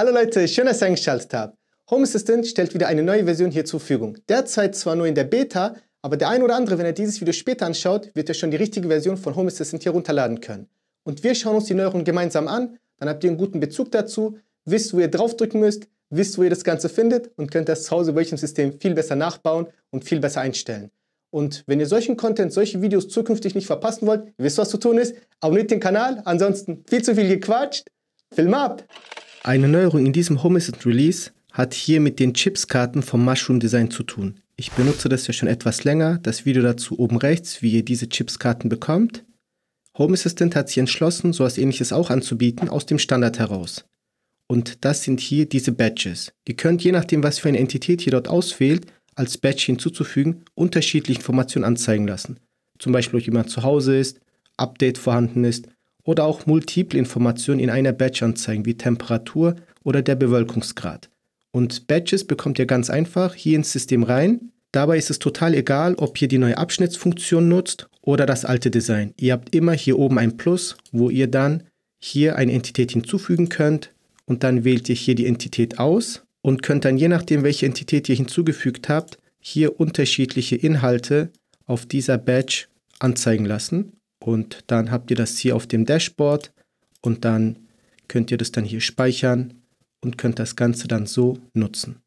Hallo Leute, schön, dass ihr eingeschaltet habt. Home Assistant stellt wieder eine neue Version hier zur Verfügung. Derzeit zwar nur in der Beta, aber der ein oder andere, wenn er dieses Video später anschaut, wird ja schon die richtige Version von Home Assistant hier runterladen können. Und wir schauen uns die Neuerungen gemeinsam an, dann habt ihr einen guten Bezug dazu, wisst, wo ihr draufdrücken müsst, wisst, wo ihr das Ganze findet und könnt das zu Hause bei euch im System viel besser nachbauen und viel besser einstellen. Und wenn ihr solchen Content, solche Videos zukünftig nicht verpassen wollt, ihr wisst, was zu tun ist, abonniert den Kanal, ansonsten viel zu viel gequatscht, Film ab! Eine Neuerung in diesem Home Assistant Release hat hier mit den Chipskarten vom Mushroom Design zu tun. Ich benutze das ja schon etwas länger, das Video dazu oben rechts, wie ihr diese Chipskarten bekommt. Home Assistant hat sich entschlossen, so etwas ähnliches auch anzubieten, aus dem Standard heraus. Und das sind hier diese Badges. Ihr könnt je nachdem, was für eine Entität ihr dort auswählt, als Badge hinzuzufügen, unterschiedliche Informationen anzeigen lassen. Zum Beispiel, ob jemand zu Hause ist, Update vorhanden ist oder auch multiple Informationen in einer Batch anzeigen, wie Temperatur oder der Bewölkungsgrad. Und Batches bekommt ihr ganz einfach hier ins System rein. Dabei ist es total egal, ob ihr die neue Abschnittsfunktion nutzt oder das alte Design. Ihr habt immer hier oben ein Plus, wo ihr dann hier eine Entität hinzufügen könnt und dann wählt ihr hier die Entität aus und könnt dann je nachdem, welche Entität ihr hinzugefügt habt, hier unterschiedliche Inhalte auf dieser Badge anzeigen lassen. Und dann habt ihr das hier auf dem Dashboard und dann könnt ihr das dann hier speichern und könnt das Ganze dann so nutzen.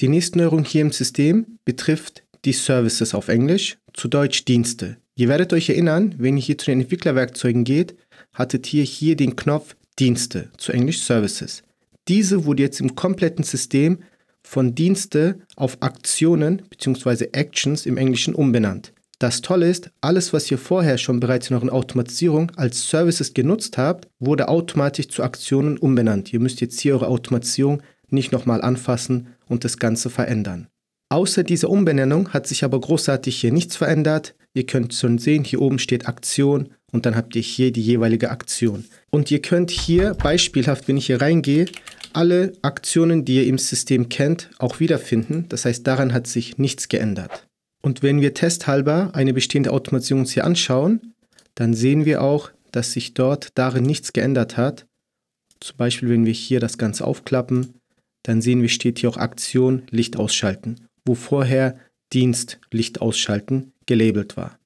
Die nächste Neuerung hier im System betrifft die Services auf Englisch, zu Deutsch Dienste. Ihr werdet euch erinnern, wenn ihr hier zu den Entwicklerwerkzeugen geht, hattet ihr hier den Knopf Dienste, zu Englisch Services. Diese wurde jetzt im kompletten System von Dienste auf Aktionen bzw. Actions im Englischen umbenannt. Das Tolle ist, alles, was ihr vorher schon bereits in euren Automatisierung als Services genutzt habt, wurde automatisch zu Aktionen umbenannt. Ihr müsst jetzt hier eure Automatisierung nicht nochmal anfassen und das Ganze verändern. Außer dieser Umbenennung hat sich aber großartig hier nichts verändert. Ihr könnt schon sehen, hier oben steht Aktion und dann habt ihr hier die jeweilige Aktion. Und ihr könnt hier beispielhaft, wenn ich hier reingehe, alle Aktionen, die ihr im System kennt, auch wiederfinden. Das heißt, daran hat sich nichts geändert. Und wenn wir testhalber eine bestehende Automation uns hier anschauen, dann sehen wir auch, dass sich dort darin nichts geändert hat. Zum Beispiel, wenn wir hier das Ganze aufklappen, dann sehen wir, steht hier auch Aktion Licht ausschalten, wo vorher Dienst Licht ausschalten gelabelt war.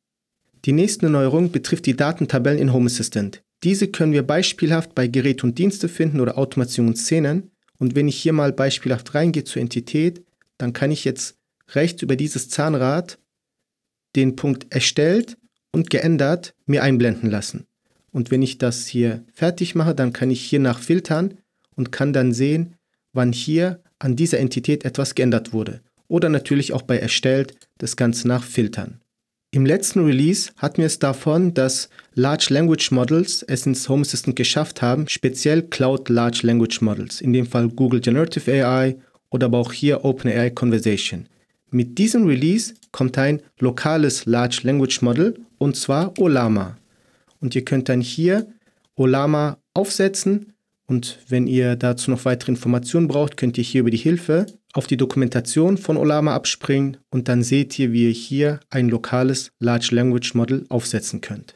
Die nächste Neuerung betrifft die Datentabellen in Home Assistant. Diese können wir beispielhaft bei Gerät und Dienste finden oder Automation und Szenen. Und wenn ich hier mal beispielhaft reingehe zur Entität, dann kann ich jetzt rechts über dieses Zahnrad den Punkt erstellt und geändert mir einblenden lassen. Und wenn ich das hier fertig mache, dann kann ich hier nach filtern und kann dann sehen, wann hier an dieser Entität etwas geändert wurde. Oder natürlich auch bei erstellt das Ganze nach filtern. Im letzten Release hatten wir es davon, dass Large Language Models es ins Home Assistant geschafft haben, speziell Cloud Large Language Models, in dem Fall Google Generative AI oder aber auch hier OpenAI Conversation. Mit diesem Release kommt ein lokales Large Language Model und zwar Olama. Und ihr könnt dann hier Olama aufsetzen und wenn ihr dazu noch weitere Informationen braucht, könnt ihr hier über die Hilfe auf die Dokumentation von Olama abspringen und dann seht ihr, wie ihr hier ein lokales Large Language Model aufsetzen könnt.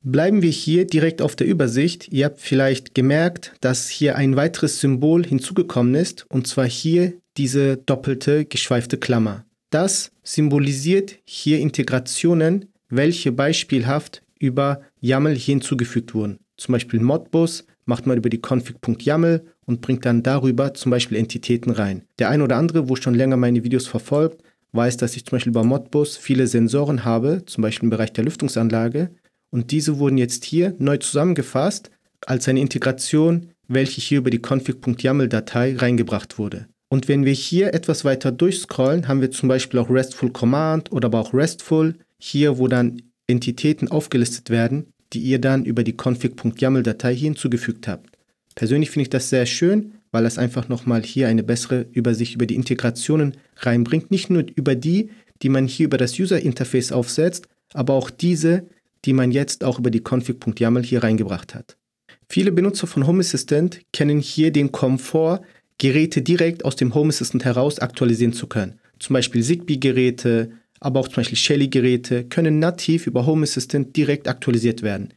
Bleiben wir hier direkt auf der Übersicht. Ihr habt vielleicht gemerkt, dass hier ein weiteres Symbol hinzugekommen ist und zwar hier diese doppelte geschweifte Klammer. Das symbolisiert hier Integrationen, welche beispielhaft über YAML hinzugefügt wurden. Zum Beispiel Modbus macht man über die config.yaml und bringt dann darüber zum Beispiel Entitäten rein. Der ein oder andere, wo schon länger meine Videos verfolgt, weiß, dass ich zum Beispiel bei Modbus viele Sensoren habe, zum Beispiel im Bereich der Lüftungsanlage. Und diese wurden jetzt hier neu zusammengefasst als eine Integration, welche hier über die config.yaml-Datei reingebracht wurde. Und wenn wir hier etwas weiter durchscrollen, haben wir zum Beispiel auch RESTful Command oder aber auch RESTful, hier wo dann Entitäten aufgelistet werden, die ihr dann über die config.yaml-Datei hinzugefügt habt. Persönlich finde ich das sehr schön, weil das einfach nochmal hier eine bessere Übersicht über die Integrationen reinbringt. Nicht nur über die, die man hier über das User-Interface aufsetzt, aber auch diese, die man jetzt auch über die config.yaml hier reingebracht hat. Viele Benutzer von Home Assistant kennen hier den Komfort, Geräte direkt aus dem Home Assistant heraus aktualisieren zu können. Zum Beispiel Zigbee-Geräte, aber auch zum Beispiel Shelly-Geräte können nativ über Home Assistant direkt aktualisiert werden.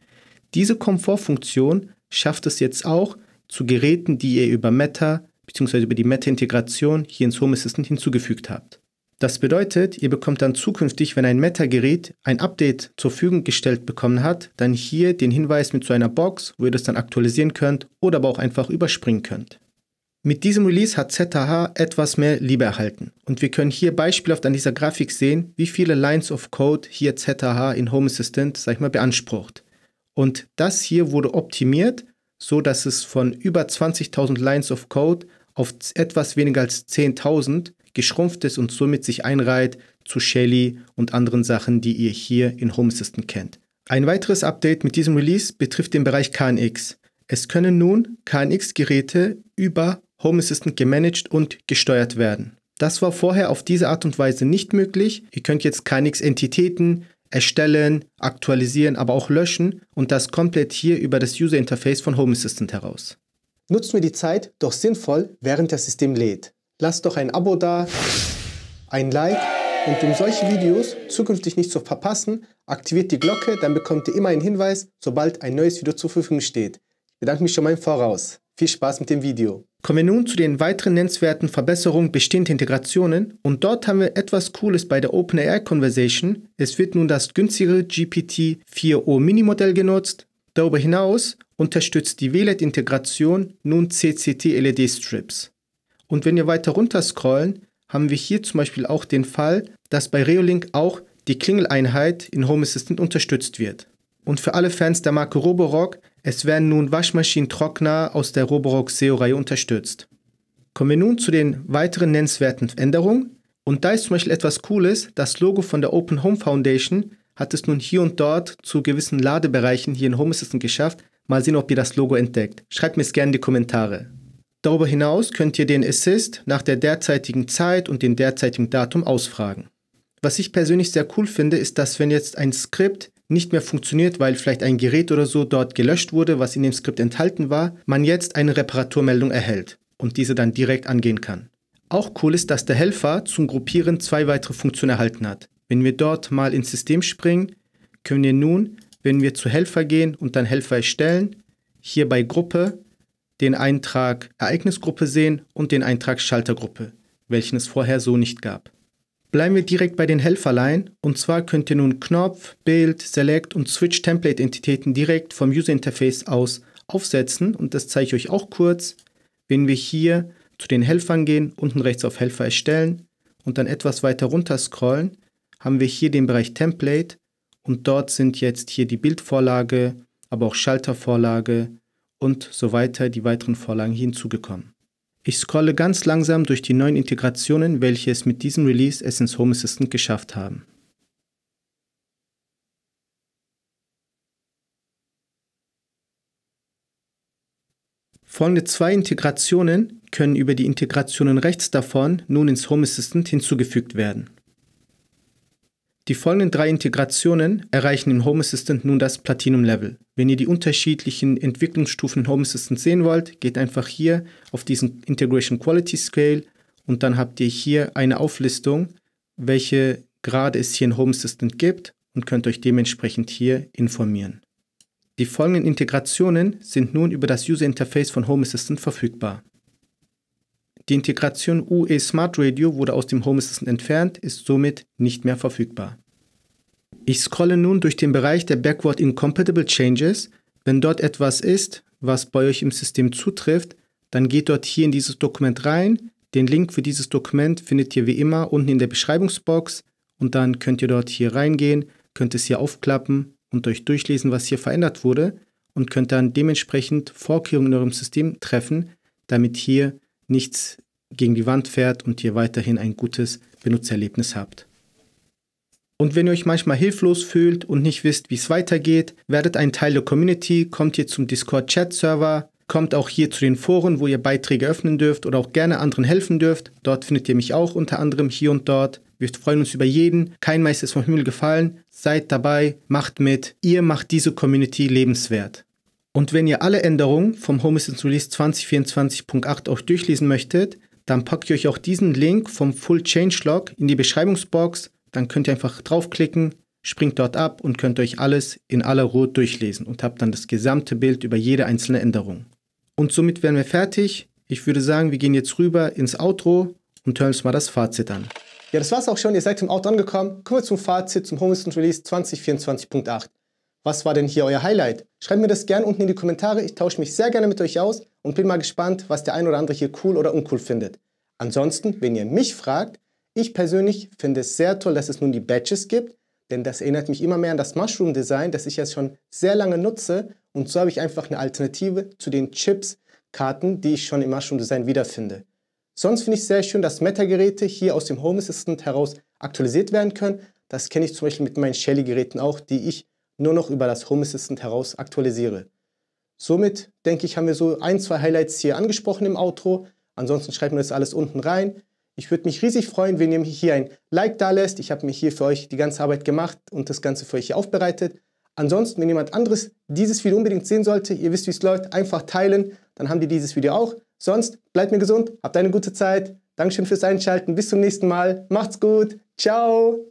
Diese Komfortfunktion schafft es jetzt auch zu Geräten, die ihr über Meta bzw. über die Meta-Integration hier ins Home Assistant hinzugefügt habt. Das bedeutet, ihr bekommt dann zukünftig, wenn ein Meta-Gerät ein Update zur Verfügung gestellt bekommen hat, dann hier den Hinweis mit so einer Box, wo ihr das dann aktualisieren könnt oder aber auch einfach überspringen könnt. Mit diesem Release hat ZH etwas mehr Liebe erhalten und wir können hier beispielhaft an dieser Grafik sehen, wie viele Lines of Code hier ZH in Home Assistant, sag ich mal, beansprucht. Und das hier wurde optimiert, so dass es von über 20.000 Lines of Code auf etwas weniger als 10.000 geschrumpft ist und somit sich einreiht zu Shelly und anderen Sachen, die ihr hier in Home Assistant kennt. Ein weiteres Update mit diesem Release betrifft den Bereich KNX. Es können nun KNX-Geräte über Home Assistant gemanagt und gesteuert werden. Das war vorher auf diese Art und Weise nicht möglich. Ihr könnt jetzt keine Entitäten erstellen, aktualisieren, aber auch löschen und das komplett hier über das User Interface von Home Assistant heraus. Nutzt mir die Zeit doch sinnvoll, während das System lädt. Lasst doch ein Abo da, ein Like und um solche Videos zukünftig nicht zu verpassen, aktiviert die Glocke, dann bekommt ihr immer einen Hinweis, sobald ein neues Video zur Verfügung steht. Ich bedanke mich schon mal im Voraus. Viel Spaß mit dem Video. Kommen wir nun zu den weiteren nennenswerten Verbesserungen bestehender Integrationen und dort haben wir etwas Cooles bei der OpenAI Conversation. Es wird nun das günstigere GPT-4o Mini-Modell genutzt. Darüber hinaus unterstützt die WLAN-Integration e nun CCT-LED-Strips. Und wenn wir weiter runter scrollen, haben wir hier zum Beispiel auch den Fall, dass bei Reolink auch die Klingeleinheit in Home Assistant unterstützt wird. Und für alle Fans der Marke Roborock es werden nun Waschmaschinentrockner aus der Roborock Seo-Reihe unterstützt. Kommen wir nun zu den weiteren nennenswerten Änderungen. Und da ist zum Beispiel etwas Cooles, das Logo von der Open Home Foundation hat es nun hier und dort zu gewissen Ladebereichen hier in Home Assistant geschafft. Mal sehen, ob ihr das Logo entdeckt. Schreibt mir es gerne in die Kommentare. Darüber hinaus könnt ihr den Assist nach der derzeitigen Zeit und dem derzeitigen Datum ausfragen. Was ich persönlich sehr cool finde, ist, dass wenn jetzt ein Skript nicht mehr funktioniert, weil vielleicht ein Gerät oder so dort gelöscht wurde, was in dem Skript enthalten war, man jetzt eine Reparaturmeldung erhält und diese dann direkt angehen kann. Auch cool ist, dass der Helfer zum Gruppieren zwei weitere Funktionen erhalten hat. Wenn wir dort mal ins System springen, können wir nun, wenn wir zu Helfer gehen und dann Helfer erstellen, hier bei Gruppe den Eintrag Ereignisgruppe sehen und den Eintrag Schaltergruppe, welchen es vorher so nicht gab. Bleiben wir direkt bei den Helferlein und zwar könnt ihr nun Knopf, Bild, Select und Switch Template Entitäten direkt vom User Interface aus aufsetzen und das zeige ich euch auch kurz. Wenn wir hier zu den Helfern gehen, unten rechts auf Helfer erstellen und dann etwas weiter runter scrollen, haben wir hier den Bereich Template und dort sind jetzt hier die Bildvorlage, aber auch Schaltervorlage und so weiter die weiteren Vorlagen hinzugekommen. Ich scrolle ganz langsam durch die neuen Integrationen, welche es mit diesem Release es ins Home Assistant geschafft haben. Folgende zwei Integrationen können über die Integrationen rechts davon nun ins Home Assistant hinzugefügt werden. Die folgenden drei Integrationen erreichen im Home Assistant nun das Platinum-Level. Wenn ihr die unterschiedlichen Entwicklungsstufen in Home Assistant sehen wollt, geht einfach hier auf diesen Integration Quality Scale und dann habt ihr hier eine Auflistung, welche Grade es hier in Home Assistant gibt und könnt euch dementsprechend hier informieren. Die folgenden Integrationen sind nun über das User Interface von Home Assistant verfügbar. Die Integration UE Smart Radio wurde aus dem Home Assistant entfernt, ist somit nicht mehr verfügbar. Ich scrolle nun durch den Bereich der Backward Incompatible Changes. Wenn dort etwas ist, was bei euch im System zutrifft, dann geht dort hier in dieses Dokument rein. Den Link für dieses Dokument findet ihr wie immer unten in der Beschreibungsbox und dann könnt ihr dort hier reingehen, könnt es hier aufklappen und euch durchlesen, was hier verändert wurde und könnt dann dementsprechend Vorkehrungen in eurem System treffen, damit hier nichts gegen die Wand fährt und ihr weiterhin ein gutes Benutzererlebnis habt. Und wenn ihr euch manchmal hilflos fühlt und nicht wisst, wie es weitergeht, werdet ein Teil der Community, kommt hier zum Discord-Chat-Server, kommt auch hier zu den Foren, wo ihr Beiträge öffnen dürft oder auch gerne anderen helfen dürft. Dort findet ihr mich auch unter anderem hier und dort. Wir freuen uns über jeden. Kein Meister ist vom Himmel gefallen. Seid dabei, macht mit. Ihr macht diese Community lebenswert. Und wenn ihr alle Änderungen vom Home Assistant Release 2024.8 euch durchlesen möchtet, dann packt ihr euch auch diesen Link vom Full Changelog in die Beschreibungsbox dann könnt ihr einfach draufklicken, springt dort ab und könnt euch alles in aller Ruhe durchlesen und habt dann das gesamte Bild über jede einzelne Änderung. Und somit wären wir fertig. Ich würde sagen, wir gehen jetzt rüber ins Outro und hören uns mal das Fazit an. Ja, das war's auch schon. Ihr seid im Outro angekommen. Kommen wir zum Fazit zum Homeston Release 2024.8. Was war denn hier euer Highlight? Schreibt mir das gerne unten in die Kommentare. Ich tausche mich sehr gerne mit euch aus und bin mal gespannt, was der ein oder andere hier cool oder uncool findet. Ansonsten, wenn ihr mich fragt, ich persönlich finde es sehr toll, dass es nun die Badges gibt, denn das erinnert mich immer mehr an das Mushroom Design, das ich jetzt schon sehr lange nutze und so habe ich einfach eine Alternative zu den Chips-Karten, die ich schon im Mushroom Design wiederfinde. Sonst finde ich sehr schön, dass Meta-Geräte hier aus dem Home Assistant heraus aktualisiert werden können. Das kenne ich zum Beispiel mit meinen Shelly-Geräten auch, die ich nur noch über das Home Assistant heraus aktualisiere. Somit denke ich, haben wir so ein, zwei Highlights hier angesprochen im Outro. Ansonsten schreibt mir das alles unten rein. Ich würde mich riesig freuen, wenn ihr mir hier ein Like da lässt. Ich habe mir hier für euch die ganze Arbeit gemacht und das Ganze für euch hier aufbereitet. Ansonsten, wenn jemand anderes dieses Video unbedingt sehen sollte, ihr wisst, wie es läuft, einfach teilen, dann haben die dieses Video auch. Sonst bleibt mir gesund, habt eine gute Zeit. Dankeschön fürs Einschalten. Bis zum nächsten Mal. Macht's gut. Ciao.